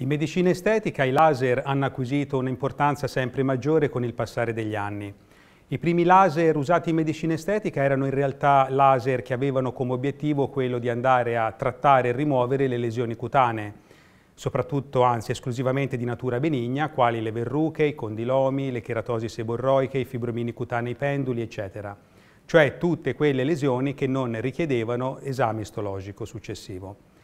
In medicina estetica i laser hanno acquisito un'importanza sempre maggiore con il passare degli anni. I primi laser usati in medicina estetica erano in realtà laser che avevano come obiettivo quello di andare a trattare e rimuovere le lesioni cutanee, soprattutto, anzi esclusivamente di natura benigna, quali le verruche, i condilomi, le cheratosi seborroiche, i fibromini cutanei penduli, eccetera. Cioè tutte quelle lesioni che non richiedevano esame istologico successivo.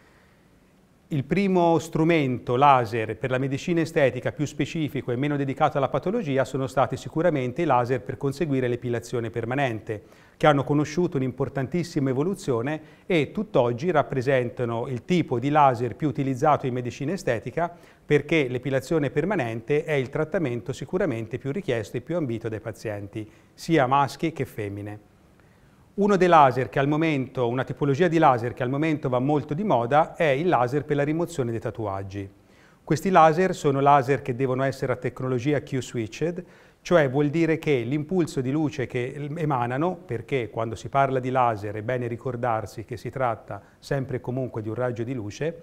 Il primo strumento laser per la medicina estetica più specifico e meno dedicato alla patologia sono stati sicuramente i laser per conseguire l'epilazione permanente, che hanno conosciuto un'importantissima evoluzione e tutt'oggi rappresentano il tipo di laser più utilizzato in medicina estetica perché l'epilazione permanente è il trattamento sicuramente più richiesto e più ambito dai pazienti, sia maschi che femmine. Uno dei laser che al momento, una tipologia di laser che al momento va molto di moda è il laser per la rimozione dei tatuaggi. Questi laser sono laser che devono essere a tecnologia Q-switched, cioè vuol dire che l'impulso di luce che emanano, perché quando si parla di laser è bene ricordarsi che si tratta sempre e comunque di un raggio di luce,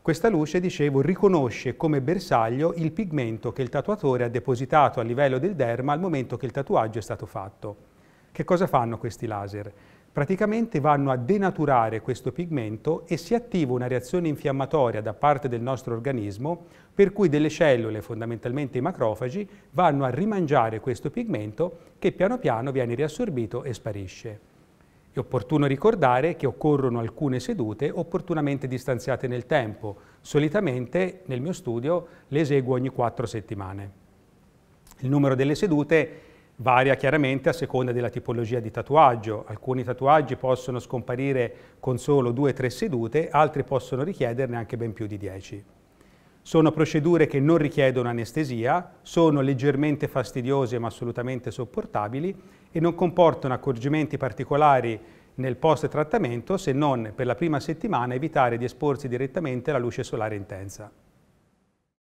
questa luce, dicevo, riconosce come bersaglio il pigmento che il tatuatore ha depositato a livello del derma al momento che il tatuaggio è stato fatto. Che cosa fanno questi laser? Praticamente vanno a denaturare questo pigmento e si attiva una reazione infiammatoria da parte del nostro organismo per cui delle cellule, fondamentalmente i macrofagi, vanno a rimangiare questo pigmento che piano piano viene riassorbito e sparisce. È opportuno ricordare che occorrono alcune sedute opportunamente distanziate nel tempo. Solitamente nel mio studio le eseguo ogni quattro settimane. Il numero delle sedute Varia chiaramente a seconda della tipologia di tatuaggio. Alcuni tatuaggi possono scomparire con solo due o tre sedute, altri possono richiederne anche ben più di dieci. Sono procedure che non richiedono anestesia, sono leggermente fastidiose ma assolutamente sopportabili e non comportano accorgimenti particolari nel post-trattamento se non per la prima settimana evitare di esporsi direttamente alla luce solare intensa.